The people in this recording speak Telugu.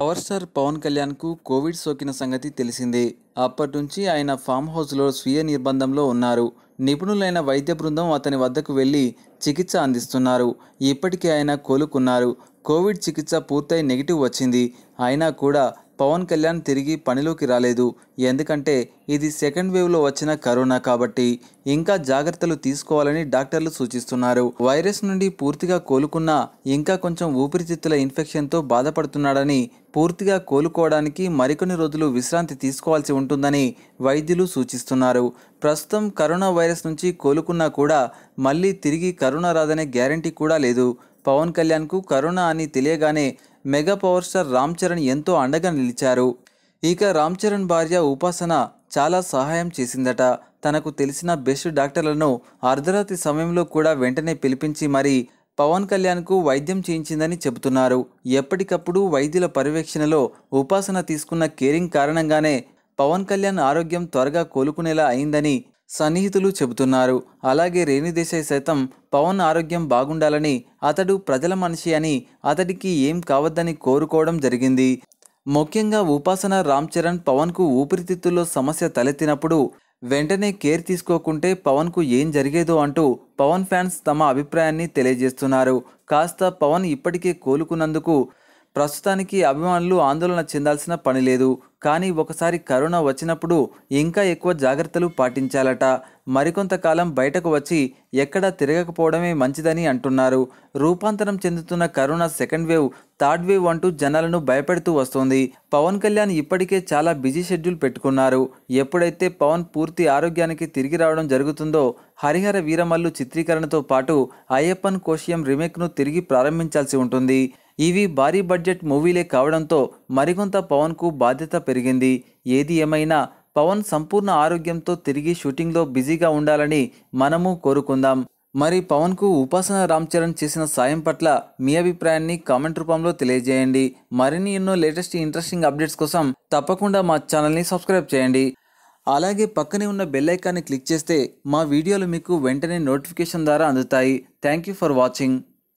పవర్ స్టార్ పవన్ కళ్యాణ్కు కోవిడ్ సోకిన సంగతి తెలిసిందే అప్పటి నుంచి ఆయన ఫామ్ హౌస్లో స్వీయ నిర్బంధంలో ఉన్నారు నిపుణులైన వైద్య బృందం అతని వద్దకు వెళ్ళి చికిత్స అందిస్తున్నారు ఇప్పటికే ఆయన కోలుకున్నారు కోవిడ్ చికిత్స పూర్తయి నెగిటివ్ వచ్చింది అయినా కూడా పవన్ కళ్యాణ్ తిరిగి పనిలోకి రాలేదు ఎందుకంటే ఇది సెకండ్ వేవ్లో వచ్చిన కరోనా కాబట్టి ఇంకా జాగ్రత్తలు తీసుకోవాలని డాక్టర్లు సూచిస్తున్నారు వైరస్ నుండి పూర్తిగా కోలుకున్నా ఇంకా కొంచెం ఊపిరితిత్తుల ఇన్ఫెక్షన్తో బాధపడుతున్నాడని పూర్తిగా కోలుకోవడానికి మరికొన్ని రోజులు విశ్రాంతి తీసుకోవాల్సి ఉంటుందని వైద్యులు సూచిస్తున్నారు ప్రస్తుతం కరోనా వైరస్ నుంచి కోలుకున్నా కూడా మళ్ళీ తిరిగి కరోనా రాదనే గ్యారంటీ కూడా లేదు పవన్ కళ్యాణ్కు కరోనా అని తెలియగానే mega power star Ram Charan ఎంతో అండగా నిలిచారు ఇక రామ్ చరణ్ భార్య ఉపాసన చాలా సహాయం చేసిందట తనకు తెలిసిన బెస్ట్ డాక్టర్లను అర్ధరాత్రి సమయంలో కూడా వెంటనే పిలిపించి మరీ పవన్ కళ్యాణ్కు వైద్యం చేయించిందని చెబుతున్నారు ఎప్పటికప్పుడు వైద్యుల పర్యవేక్షణలో ఉపాసన తీసుకున్న కేరింగ్ కారణంగానే పవన్ కళ్యాణ్ ఆరోగ్యం త్వరగా కోలుకునేలా అయిందని సన్నిహితులు చెబుతున్నారు అలాగే రేణుదేశాయ్ సైతం పవన్ ఆరోగ్యం బాగుండాలని అతడు ప్రజల మనిషి అని అతడికి ఏం కావద్దని కోరుకోవడం జరిగింది ముఖ్యంగా ఉపాసన రామ్ చరణ్ పవన్కు ఊపిరితిత్తుల్లో సమస్య తలెత్తినప్పుడు వెంటనే కేర్ తీసుకోకుంటే పవన్కు ఏం జరిగేదో అంటూ పవన్ ఫ్యాన్స్ తమ అభిప్రాయాన్ని తెలియజేస్తున్నారు కాస్త పవన్ ఇప్పటికే కోలుకున్నందుకు ప్రస్తుతానికి అభిమానులు ఆందోళన చెందాల్సిన పని లేదు కానీ ఒకసారి కరోనా వచ్చినప్పుడు ఇంకా ఎక్కువ జాగ్రత్తలు పాటించాలట మరికొంతకాలం బయటకు వచ్చి ఎక్కడా తిరగకపోవడమే మంచిదని అంటున్నారు రూపాంతరం చెందుతున్న corona second wave third wave అంటూ జనాలను భయపెడుతూ వస్తోంది పవన్ కళ్యాణ్ ఇప్పటికే చాలా బిజీ షెడ్యూల్ పెట్టుకున్నారు ఎప్పుడైతే పవన్ పూర్తి ఆరోగ్యానికి తిరిగి రావడం జరుగుతుందో హరిహర వీరమల్లు చిత్రీకరణతో పాటు అయ్యప్పన్ కోశియం రిమేక్ను తిరిగి ప్రారంభించాల్సి ఉంటుంది ఇవి భారీ బడ్జెట్ మూవీలే కావడంతో మరికొంత పవన్కు బాధ్యత పెరిగింది ఏది ఏమైనా పవన్ సంపూర్ణ ఆరోగ్యంతో తిరిగి షూటింగ్లో బిజీగా ఉండాలని మనము కోరుకుందాం మరి పవన్కు ఉపాసన రామ్ చరణ్ చేసిన సాయం పట్ల మీ అభిప్రాయాన్ని కామెంట్ రూపంలో తెలియజేయండి మరిన్ని ఎన్నో లేటెస్ట్ ఇంట్రెస్టింగ్ అప్డేట్స్ కోసం తప్పకుండా మా ఛానల్ని సబ్స్క్రైబ్ చేయండి అలాగే పక్కనే ఉన్న బెల్ ఐకాన్ని క్లిక్ చేస్తే మా వీడియోలు మీకు వెంటనే నోటిఫికేషన్ ద్వారా అందుతాయి థ్యాంక్ యూ ఫర్ వాచింగ్